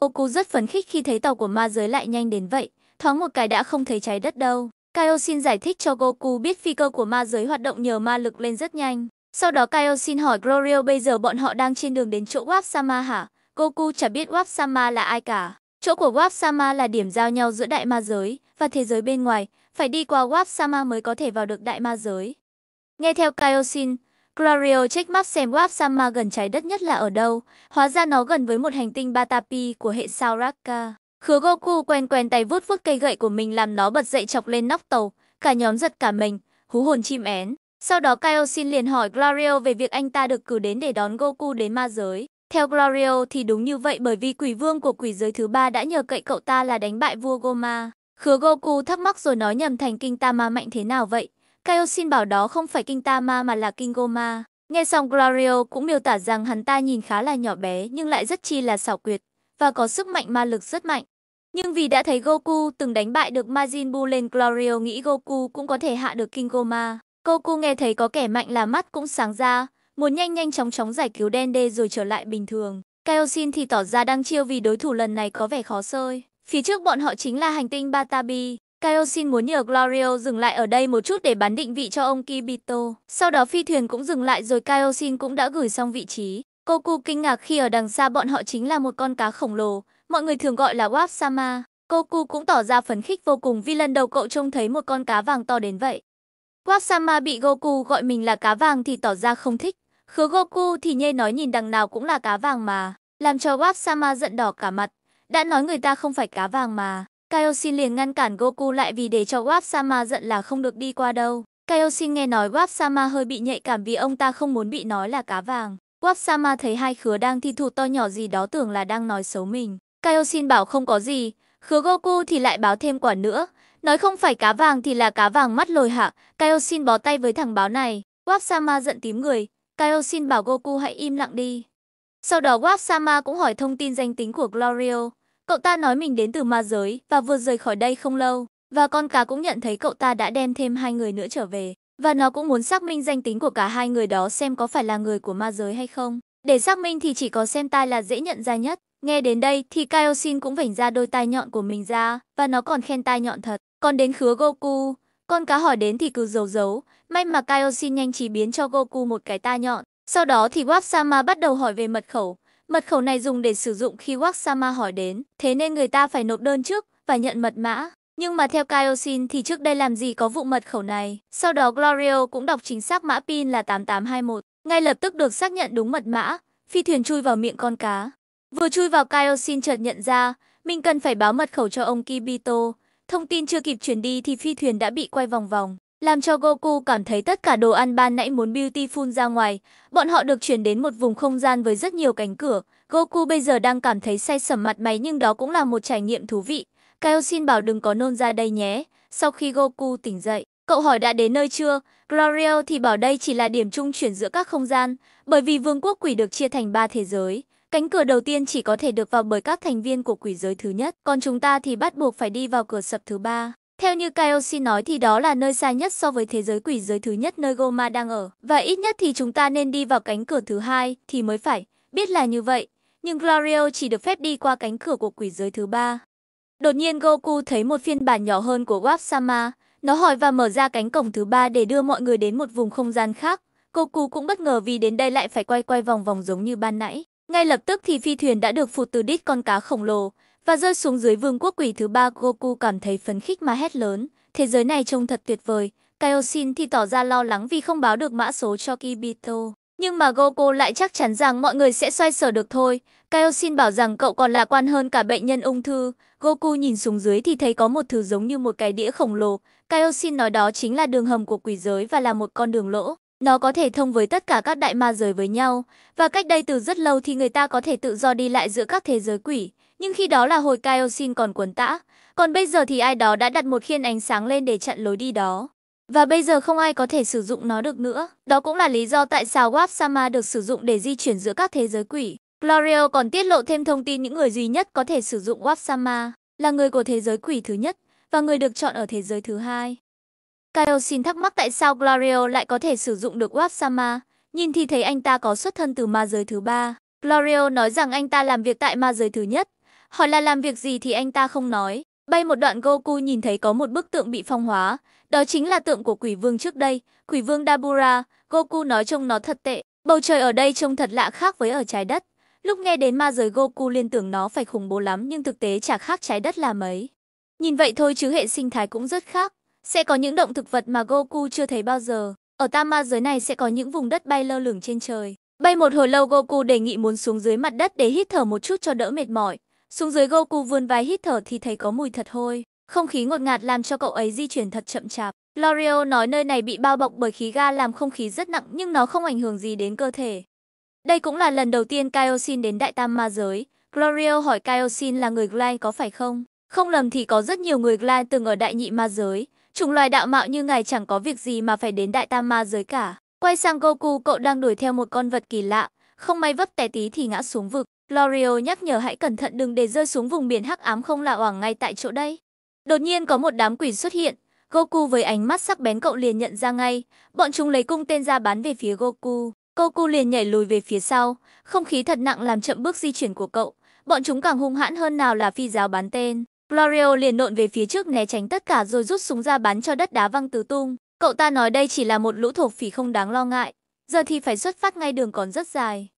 Cô Cú rất phấn khích khi thấy tàu của ma giới lại nhanh đến vậy, thoáng một cái đã không thấy trái đất đâu. Kaioshin giải thích cho Goku biết phi cơ của ma giới hoạt động nhờ ma lực lên rất nhanh. Sau đó Kaioshin hỏi Glorio bây giờ bọn họ đang trên đường đến chỗ Wapsama hả? Goku chả biết Wapsama là ai cả. Chỗ của Wapsama là điểm giao nhau giữa đại ma giới và thế giới bên ngoài, phải đi qua Wapsama mới có thể vào được đại ma giới. Nghe theo Kaioshin, Clario check map xem Wapsama gần trái đất nhất là ở đâu. Hóa ra nó gần với một hành tinh Batapi của hệ sao Raka. Khứa Goku quen quen tay vuốt vuốt cây gậy của mình làm nó bật dậy chọc lên nóc tàu. Cả nhóm giật cả mình, hú hồn chim én. Sau đó Kaiosin liền hỏi Glorio về việc anh ta được cử đến để đón Goku đến ma giới. Theo Glorio thì đúng như vậy bởi vì quỷ vương của quỷ giới thứ ba đã nhờ cậy cậu ta là đánh bại vua Goma. Khứa Goku thắc mắc rồi nói nhầm thành kinh Tama mạnh thế nào vậy? Kyle xin bảo đó không phải King Tama mà là King Goma. Nghe xong Glorio cũng miêu tả rằng hắn ta nhìn khá là nhỏ bé nhưng lại rất chi là xảo quyệt và có sức mạnh ma lực rất mạnh. Nhưng vì đã thấy Goku từng đánh bại được Majin Buu lên Glorio nghĩ Goku cũng có thể hạ được King Goma. Goku nghe thấy có kẻ mạnh là mắt cũng sáng ra, muốn nhanh nhanh chóng chóng giải cứu Dende rồi trở lại bình thường. Kaioshin thì tỏ ra đang chiêu vì đối thủ lần này có vẻ khó sơi. Phía trước bọn họ chính là hành tinh Batabi. Kyle muốn nhờ Glorio dừng lại ở đây một chút để bán định vị cho ông Kibito. Sau đó phi thuyền cũng dừng lại rồi Kyle cũng đã gửi xong vị trí. Koku kinh ngạc khi ở đằng xa bọn họ chính là một con cá khổng lồ, mọi người thường gọi là Wapsama. Koku cũng tỏ ra phấn khích vô cùng vì lần đầu cậu trông thấy một con cá vàng to đến vậy. Wapsama bị Goku gọi mình là cá vàng thì tỏ ra không thích. Khứa Goku thì nhây nói nhìn đằng nào cũng là cá vàng mà, làm cho Wapsama giận đỏ cả mặt. Đã nói người ta không phải cá vàng mà. Kaioshin liền ngăn cản Goku lại vì để cho Wapsama giận là không được đi qua đâu. Kaioshin nghe nói Wapsama hơi bị nhạy cảm vì ông ta không muốn bị nói là cá vàng. Wapsama thấy hai khứa đang thi thủ to nhỏ gì đó tưởng là đang nói xấu mình. Kaioshin bảo không có gì, khứa Goku thì lại báo thêm quả nữa. Nói không phải cá vàng thì là cá vàng mắt lồi hạ, Kaioshin bó tay với thằng báo này. Wapsama giận tím người, Kaioshin bảo Goku hãy im lặng đi. Sau đó Wapsama cũng hỏi thông tin danh tính của Glorio. Cậu ta nói mình đến từ ma giới và vừa rời khỏi đây không lâu. Và con cá cũng nhận thấy cậu ta đã đem thêm hai người nữa trở về. Và nó cũng muốn xác minh danh tính của cả hai người đó xem có phải là người của ma giới hay không. Để xác minh thì chỉ có xem tai là dễ nhận ra nhất. Nghe đến đây thì Kaiosin cũng vảnh ra đôi tai nhọn của mình ra và nó còn khen tai nhọn thật. Còn đến khứa Goku, con cá hỏi đến thì cứ giấu giấu. May mà Kaiosin nhanh chỉ biến cho Goku một cái tai nhọn. Sau đó thì Wapsama bắt đầu hỏi về mật khẩu Mật khẩu này dùng để sử dụng khi Waksama hỏi đến, thế nên người ta phải nộp đơn trước và nhận mật mã. Nhưng mà theo Kiosin thì trước đây làm gì có vụ mật khẩu này. Sau đó Glorio cũng đọc chính xác mã pin là 8821. Ngay lập tức được xác nhận đúng mật mã, phi thuyền chui vào miệng con cá. Vừa chui vào Kiosin chợt nhận ra, mình cần phải báo mật khẩu cho ông Kibito. Thông tin chưa kịp chuyển đi thì phi thuyền đã bị quay vòng vòng làm cho Goku cảm thấy tất cả đồ ăn ban nãy muốn Beautiful ra ngoài. Bọn họ được chuyển đến một vùng không gian với rất nhiều cánh cửa. Goku bây giờ đang cảm thấy say sẩm mặt mày nhưng đó cũng là một trải nghiệm thú vị. Kyle bảo đừng có nôn ra đây nhé. Sau khi Goku tỉnh dậy, cậu hỏi đã đến nơi chưa? Glorio thì bảo đây chỉ là điểm trung chuyển giữa các không gian, bởi vì vương quốc quỷ được chia thành ba thế giới. Cánh cửa đầu tiên chỉ có thể được vào bởi các thành viên của quỷ giới thứ nhất, còn chúng ta thì bắt buộc phải đi vào cửa sập thứ ba. Theo như Kyoshi nói thì đó là nơi xa nhất so với thế giới quỷ giới thứ nhất nơi Goma đang ở. Và ít nhất thì chúng ta nên đi vào cánh cửa thứ hai thì mới phải. Biết là như vậy, nhưng Glorio chỉ được phép đi qua cánh cửa của quỷ giới thứ ba. Đột nhiên Goku thấy một phiên bản nhỏ hơn của wap Nó hỏi và mở ra cánh cổng thứ ba để đưa mọi người đến một vùng không gian khác. Goku cũng bất ngờ vì đến đây lại phải quay quay vòng vòng giống như ban nãy. Ngay lập tức thì phi thuyền đã được phụt từ đít con cá khổng lồ và rơi xuống dưới vương quốc quỷ thứ ba Goku cảm thấy phấn khích mà hét lớn, thế giới này trông thật tuyệt vời. Kaioshin thì tỏ ra lo lắng vì không báo được mã số cho Kibito. Nhưng mà Goku lại chắc chắn rằng mọi người sẽ xoay sở được thôi. Kaioshin bảo rằng cậu còn lạc quan hơn cả bệnh nhân ung thư. Goku nhìn xuống dưới thì thấy có một thứ giống như một cái đĩa khổng lồ. Kaioshin nói đó chính là đường hầm của quỷ giới và là một con đường lỗ. Nó có thể thông với tất cả các đại ma giới với nhau. Và cách đây từ rất lâu thì người ta có thể tự do đi lại giữa các thế giới quỷ nhưng khi đó là hồi Kaiosin còn cuốn tã, còn bây giờ thì ai đó đã đặt một khiên ánh sáng lên để chặn lối đi đó. Và bây giờ không ai có thể sử dụng nó được nữa. Đó cũng là lý do tại sao Warp Sama được sử dụng để di chuyển giữa các thế giới quỷ. Glorio còn tiết lộ thêm thông tin những người duy nhất có thể sử dụng Warp Sama là người của thế giới quỷ thứ nhất và người được chọn ở thế giới thứ hai. Kaiosin thắc mắc tại sao Glorio lại có thể sử dụng được Warp Sama, nhìn thì thấy anh ta có xuất thân từ ma giới thứ ba. Glorio nói rằng anh ta làm việc tại ma giới thứ nhất, Họ là làm việc gì thì anh ta không nói. Bay một đoạn Goku nhìn thấy có một bức tượng bị phong hóa. Đó chính là tượng của quỷ vương trước đây, quỷ vương Dabura. Goku nói trông nó thật tệ. Bầu trời ở đây trông thật lạ khác với ở trái đất. Lúc nghe đến ma giới Goku liên tưởng nó phải khủng bố lắm nhưng thực tế chả khác trái đất là mấy. Nhìn vậy thôi chứ hệ sinh thái cũng rất khác. Sẽ có những động thực vật mà Goku chưa thấy bao giờ. Ở tam ma giới này sẽ có những vùng đất bay lơ lửng trên trời. Bay một hồi lâu Goku đề nghị muốn xuống dưới mặt đất để hít thở một chút cho đỡ mệt mỏi. Xuống dưới Goku vươn vai hít thở thì thấy có mùi thật hôi. Không khí ngột ngạt làm cho cậu ấy di chuyển thật chậm chạp. L'Oreal nói nơi này bị bao bọc bởi khí ga làm không khí rất nặng nhưng nó không ảnh hưởng gì đến cơ thể. Đây cũng là lần đầu tiên Kaiosin đến Đại Tam Ma Giới. L'Oreal hỏi Kaiosin là người Glide có phải không? Không lầm thì có rất nhiều người Glide từng ở Đại Nhị Ma Giới. Chủng loài đạo mạo như ngài chẳng có việc gì mà phải đến Đại Tam Ma Giới cả. Quay sang Goku cậu đang đuổi theo một con vật kỳ lạ. Không may vấp té tí thì ngã xuống vực. L'Oreal nhắc nhở hãy cẩn thận đừng để rơi xuống vùng biển hắc ám không lạ oảng ngay tại chỗ đây. Đột nhiên có một đám quỷ xuất hiện, Goku với ánh mắt sắc bén cậu liền nhận ra ngay, bọn chúng lấy cung tên ra bắn về phía Goku. Goku liền nhảy lùi về phía sau, không khí thật nặng làm chậm bước di chuyển của cậu, bọn chúng càng hung hãn hơn nào là phi giáo bắn tên. L'Oreal liền nộn về phía trước né tránh tất cả rồi rút súng ra bắn cho đất đá văng tứ tung. Cậu ta nói đây chỉ là một lũ thổ phỉ không đáng lo ngại, giờ thì phải xuất phát ngay đường còn rất dài.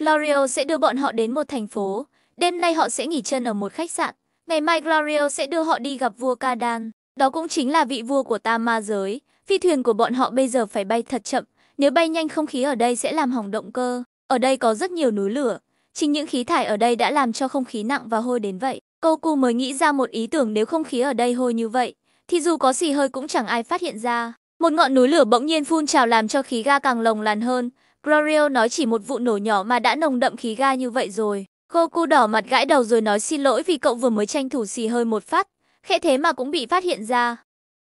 Glorio sẽ đưa bọn họ đến một thành phố. Đêm nay họ sẽ nghỉ chân ở một khách sạn. Ngày mai Glorio sẽ đưa họ đi gặp vua Kadan. Đó cũng chính là vị vua của ta ma giới. Phi thuyền của bọn họ bây giờ phải bay thật chậm. Nếu bay nhanh không khí ở đây sẽ làm hỏng động cơ. Ở đây có rất nhiều núi lửa. Chính những khí thải ở đây đã làm cho không khí nặng và hôi đến vậy. Cô cu mới nghĩ ra một ý tưởng nếu không khí ở đây hôi như vậy, thì dù có xì hơi cũng chẳng ai phát hiện ra. Một ngọn núi lửa bỗng nhiên phun trào làm cho khí ga càng lồng lằn hơn. Glorio nói chỉ một vụ nổ nhỏ mà đã nồng đậm khí ga như vậy rồi. Goku đỏ mặt gãi đầu rồi nói xin lỗi vì cậu vừa mới tranh thủ xì hơi một phát. Khẽ thế mà cũng bị phát hiện ra.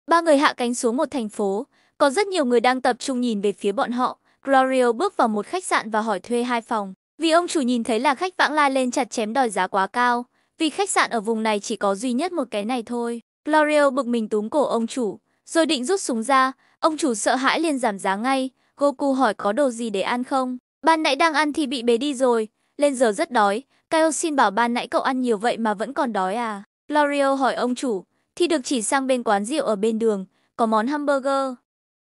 Ba người hạ cánh xuống một thành phố. Có rất nhiều người đang tập trung nhìn về phía bọn họ. Glorio bước vào một khách sạn và hỏi thuê hai phòng. Vì ông chủ nhìn thấy là khách vãng lai lên chặt chém đòi giá quá cao. Vì khách sạn ở vùng này chỉ có duy nhất một cái này thôi. Glorio bực mình túm cổ ông chủ rồi định rút súng ra, ông chủ sợ hãi liền giảm giá ngay, Goku hỏi có đồ gì để ăn không? Ban nãy đang ăn thì bị bế đi rồi, lên giờ rất đói, Kaiosin bảo ban nãy cậu ăn nhiều vậy mà vẫn còn đói à? Glorio hỏi ông chủ, thì được chỉ sang bên quán rượu ở bên đường, có món hamburger.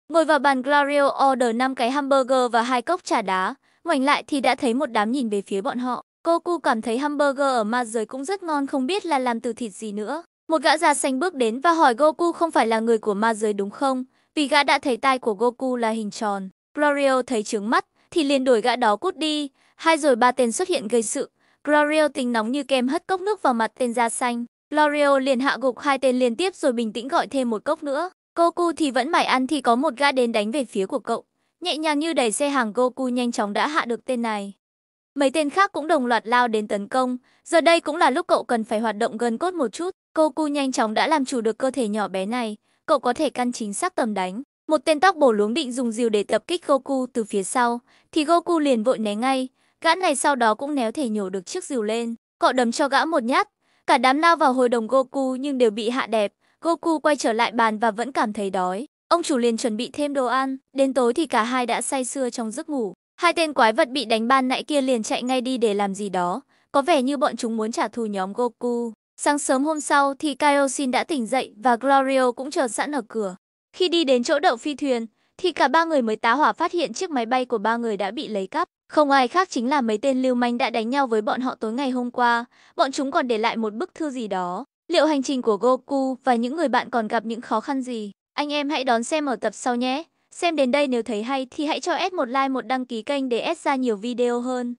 Ngồi vào bàn Glorio order 5 cái hamburger và hai cốc trà đá, ngoảnh lại thì đã thấy một đám nhìn về phía bọn họ. Goku cảm thấy hamburger ở ma giới cũng rất ngon không biết là làm từ thịt gì nữa. Một gã già xanh bước đến và hỏi Goku không phải là người của ma giới đúng không? Vì gã đã thấy tai của Goku là hình tròn. Glorio thấy trướng mắt, thì liền đuổi gã đó cút đi. Hai rồi ba tên xuất hiện gây sự. Glorio tính nóng như kem hất cốc nước vào mặt tên da xanh. Glorio liền hạ gục hai tên liên tiếp rồi bình tĩnh gọi thêm một cốc nữa. Goku thì vẫn mải ăn thì có một gã đến đánh về phía của cậu. Nhẹ nhàng như đẩy xe hàng Goku nhanh chóng đã hạ được tên này. Mấy tên khác cũng đồng loạt lao đến tấn công, giờ đây cũng là lúc cậu cần phải hoạt động gần cốt một chút. Goku nhanh chóng đã làm chủ được cơ thể nhỏ bé này, cậu có thể căn chính xác tầm đánh. Một tên tóc bổ luống định dùng rìu để tập kích Goku từ phía sau, thì Goku liền vội né ngay, gã này sau đó cũng néo thể nhổ được chiếc rìu lên. Cậu đấm cho gã một nhát, cả đám lao vào hồi đồng Goku nhưng đều bị hạ đẹp. Goku quay trở lại bàn và vẫn cảm thấy đói. Ông chủ liền chuẩn bị thêm đồ ăn, đến tối thì cả hai đã say sưa trong giấc ngủ. Hai tên quái vật bị đánh ban nãy kia liền chạy ngay đi để làm gì đó, có vẻ như bọn chúng muốn trả thù nhóm Goku. Sáng sớm hôm sau thì Kaioshin đã tỉnh dậy và Glorio cũng chờ sẵn ở cửa. Khi đi đến chỗ đậu phi thuyền, thì cả ba người mới tá hỏa phát hiện chiếc máy bay của ba người đã bị lấy cắp. Không ai khác chính là mấy tên lưu manh đã đánh nhau với bọn họ tối ngày hôm qua. Bọn chúng còn để lại một bức thư gì đó. Liệu hành trình của Goku và những người bạn còn gặp những khó khăn gì? Anh em hãy đón xem ở tập sau nhé! Xem đến đây nếu thấy hay thì hãy cho s một like một đăng ký kênh để S ra nhiều video hơn.